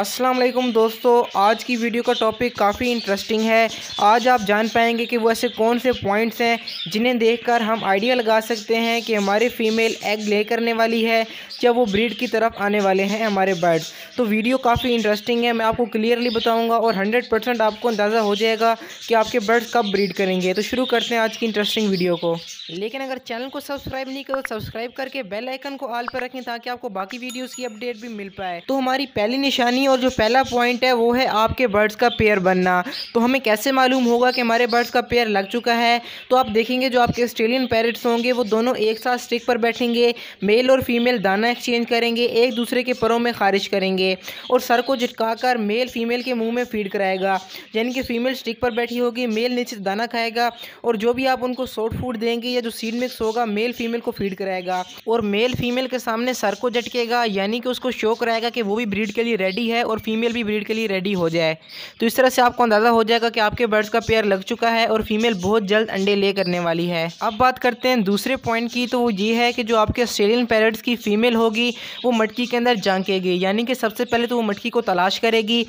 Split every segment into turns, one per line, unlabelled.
अस्सलाम वालेकुम दोस्तों आज की वीडियो का टॉपिक काफ़ी इंटरेस्टिंग है आज आप जान पाएंगे कि वो ऐसे कौन से पॉइंट्स हैं जिन्हें देखकर हम आइडिया लगा सकते हैं कि हमारे फीमेल एग ले करने वाली है या वो ब्रीड की तरफ आने वाले हैं हमारे बर्ड्स तो वीडियो काफ़ी इंटरेस्टिंग है मैं आपको क्लियरली बताऊँगा और हंड्रेड आपको अंदाज़ा हो जाएगा कि आपके बर्ड्स कब ब्रीड करेंगे तो शुरू करते हैं आज की इंटरेस्टिंग वीडियो को लेकिन अगर चैनल को सब्सक्राइब नहीं करो तो सब्सक्राइब करके बेल आइकन को आल पर रखें ताकि आपको बाकी वीडियोज़ की अपडेट भी मिल पाए तो हमारी पहली निशानी करनी और जो पहला पॉइंट है वो है आपके बर्ड्स का पेयर बनना तो हमें कैसे मालूम होगा कि हमारे बर्ड्स का पेयर लग चुका है तो आप देखेंगे जो आपके ऑस्ट्रेलियन पैरट्स होंगे वो दोनों एक साथ स्टिक पर बैठेंगे मेल और फीमेल दाना एक्सचेंज करेंगे एक दूसरे के परों में खारिज करेंगे और सर को झटका मेल फीमेल के मुँह में फीड कराएगा यानी कि फीमेल स्टिक पर बैठी होगी मेल नीचे दाना खाएगा और जो भी आप उनको सॉफ्ट फूड देंगे या जो सीड मिक्स होगा मेल फीमेल को फीड कराएगा और मेल फीमेल के सामने सर को झटकेगा यानी कि उसको शो कराएगा कि वो भी ब्रीड के लिए रेडी है है और फीमेल भी ब्रीड के लिए रेडी हो जाए तो इस तरह से आपको अंदाज़ा हो जाएगा कि आपके बर्ड्स का पेयर लग चुका है और फीमेल बहुत जल्द अंडे ले करने वाली है अब बात करते हैं दूसरे पॉइंट की तो वो ये है कि जो आपके ऑस्ट्रेलियन पैरट्स की फीमेल होगी वो मटकी के अंदर झांकेगी यानी कि सबसे पहले तो वो मटकी को तलाश करेगी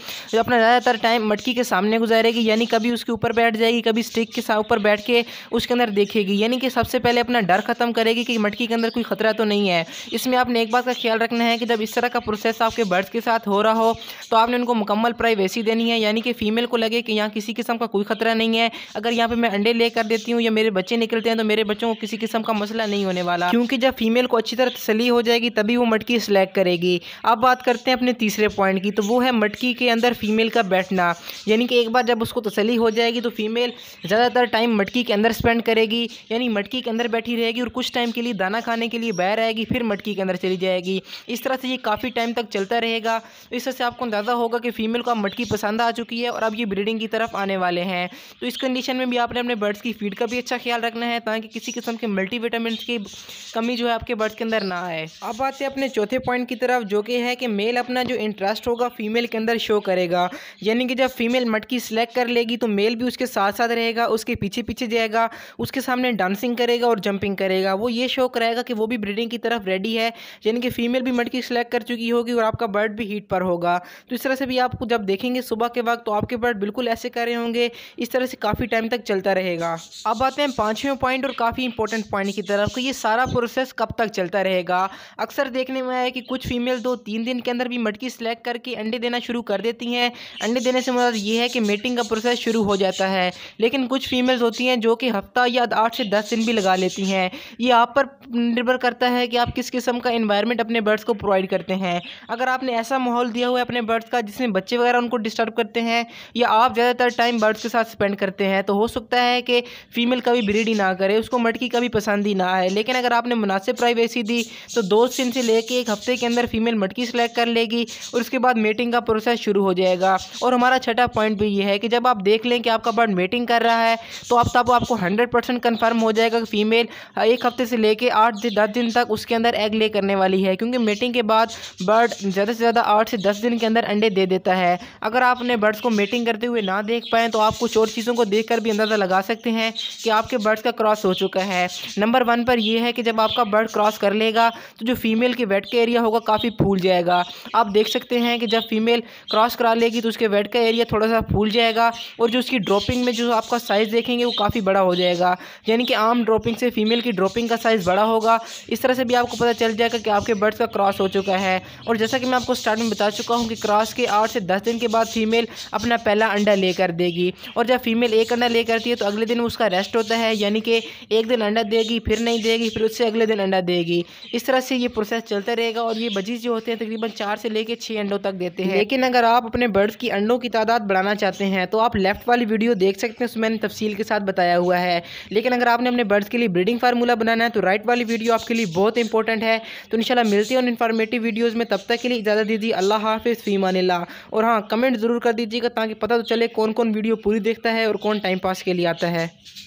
अपना ज़्यादातर टाइम मटकी के सामने गुजारेगी यानी कभी उसके ऊपर बैठ जाएगी कभी स्टिक के ऊपर बैठ के उसके अंदर देखेगी यानी कि सबसे पहले अपना डर ख़त्म करेगी कि मटकी के अंदर कोई ख़तरा तो नहीं है इसमें आपने एक बात का ख्याल रखना है कि जब इस तरह का प्रोसेस आपके बर्ड्स के साथ हो रहा हो तो आपने उनको मुकम्मल प्राइवेसी देनी है यानी कि फ़ीमेल को लगे कि यहाँ किसी किस्म का कोई ख़तरा नहीं है अगर यहाँ पर मैं अंडे ले कर देती हूँ या मेरे बच्चे निकलते हैं तो मेरे बच्चों को किसी किस्म का मसला नहीं होने वाला क्योंकि जब फीमेल को अच्छी तरह तसली हो जाएगी तभी वो मटकी सेलेक्ट करेगी अब बात करते हैं अपने तीसरे पॉइंट की तो वो है मटकी के अंदर फीमेल का बैठना यानी कि एक बार जब उसको तसली हो जाएगी तो फीमेल ज़्यादातर टाइम मटकी के अंदर स्पेंड करेगी यानी मटकी के अंदर बैठी रहेगी और कुछ टाइम के लिए दाना खाने के लिए बाहर आएगी फिर मटकी के अंदर चली जाएगी इस तरह से ये काफ़ी टाइम तक चलता रहेगा तो इस तरह से आपको अंदाज़ा होगा कि फ़ीमेल को अब मटकी पसंद आ चुकी है और अब ये ब्रीडिंग की तरफ आने वाले हैं तो इस कंडीशन में भी आपने अपने बर्ड्स की फीड का भी अच्छा ख्याल रखना है ताकि किसी किस्म के मल्टीविटामिन की कमी जो है आपके बर्ड्स के अंदर ना आए अब आते हैं अपने चौथे पॉइंट की तरफ जो कि है कि मेल अपना जो इंटरेस्ट होगा फीमेल के अंदर शो करेगा यानी कि जब फीमेल मटकी सेलेक्ट कर लेगी तो मेल भी उसके साथ साथ रहेगा उसके पीछे पीछे जाएगा उसके सामने डांसिंग करेगा और जंपिंग करेगा वो ये शो करेगा कि वो भी ब्रीडिंग की तरफ रेडी है यानी कि फीमेल भी मटकी सेलेक्ट कर चुकी होगी और आपका बर्ड भी हीट पर होगा होगा तो इस तरह से भी आप जब देखेंगे सुबह के वक्त तो आपके बर्ड बिल्कुल ऐसे कर रहे होंगे इस तरह से काफ़ी टाइम तक चलता रहेगा अब आते हैं पाँचवें पॉइंट और काफ़ी इंपॉर्टेंट पॉइंट की तरफ कि ये सारा प्रोसेस कब तक चलता रहेगा अक्सर देखने में आया कि कुछ फीमेल दो तीन दिन के अंदर भी मटकी सेलेक्ट करके अंडे देना शुरू कर देती हैं अंडे देने से मतलब ये है कि मेटिंग का प्रोसेस शुरू हो जाता है लेकिन कुछ फीमेल्स होती हैं जो कि हफ्ता या आठ से दस दिन भी लगा लेती हैं ये आप पर निर्भर करता है कि आप किस किस्म का इन्वायरमेंट अपने बर्ड्स को प्रोवाइड करते हैं अगर आपने ऐसा माहौल दिया हुआ हुए अपने बर्ड्स का जिसमें बच्चे वगैरह उनको डिस्टर्ब करते हैं या आप ज़्यादातर टाइम बर्ड्स के साथ स्पेंड करते हैं तो हो सकता है कि फीमेल कभी ब्रीड ही ना करे उसको मटकी कभी पसंद ही ना आए लेकिन अगर आपने मुनासिब प्राइवेसी दी तो दो दिन से लेके एक हफ्ते के अंदर फीमेल मटकी सेलेक्ट कर लेगी और उसके बाद मेटिंग का प्रोसेस शुरू हो जाएगा और हमारा छठा पॉइंट भी ये है कि जब आप देख लें कि आपका बर्ड मेटिंग कर रहा है तो आप तब आपको हंड्रेड परसेंट कन्फर्म हो जाएगा कि फीमेल एक हफ्ते से लेके आठ से दस दिन तक उसके अंदर एग ले करने वाली है क्योंकि मेटिंग के बाद बर्ड ज़्यादा से ज़्यादा आठ से दस दिन के अंदर अंडे दे देता है अगर आप अपने बर्ड्स को मेटिंग करते हुए ना देख पाएँ तो आप कुछ और चीज़ों को देख भी अंदाज़ा लगा सकते हैं कि आपके बर्ड्स का क्रॉस हो चुका है नंबर वन पर यह है कि जब आपका बर्ड क्रॉस कर लेगा तो जो फीमेल के वेट का एरिया होगा काफ़ी फूल जाएगा आप देख सकते हैं कि जब फीमेल क्रॉस करा लेगी तो उसके वेट का एरिया थोड़ा सा फूल जाएगा और जो उसकी ड्रॉपिंग में जो आपका साइज़ देखेंगे वो काफ़ी बड़ा हो जाएगा यानी कि आम ड्रॉपिंग से फीमेल की ड्रॉपिंग का साइज़ बड़ा होगा इस तरह से भी आपको पता चल जाएगा कि आपके बर्ड्स का क्रॉस हो चुका है और जैसा कि मैं आपको स्टार्ट में बता चुका हूँ कि क्रॉस के आठ से दस दिन के बाद फीमेल अपना पहला अंडा लेकर देगी और जब फीमेल एक अंडा ले करती है तो अगले दिन उसका रेस्ट होता है यानी कि एक दिन अंडा देगी फिर नहीं देगी फिर उससे अगले दिन अंडा देगी इस तरह से ये प्रोसेस चलता रहेगा और ये बजीज जो होते हैं तकरीबन चार से लेकर छः अंडों तक देते हैं लेकिन अगर आप अपने बर्ड्स की अंडों की तादाद बढ़ाना चाहते हैं तो आप लेफ़्ट वाली वीडियो देख सकते हैं उसमें मैंने तफसील के साथ बताया हुआ है लेकिन अगर आपने अपने बर्ड्स के लिए ब्रीडिंग फार्मूला बनाना है तो राइट वाली वीडियो आपके लिए बहुत इंपॉर्टेंट है तो इन मिलती है उन इन्फॉर्मेटिव वीडियोज़ में तब तक के लिए इजाज़त दीजिए अल्लाह हाफ हाफिज़ फ़ी ला और हाँ कमेंट ज़रूर कर दीजिएगा ताकि पता तो चले कौन कौन वीडियो पूरी देखता है और कौन टाइम पास के लिए आता है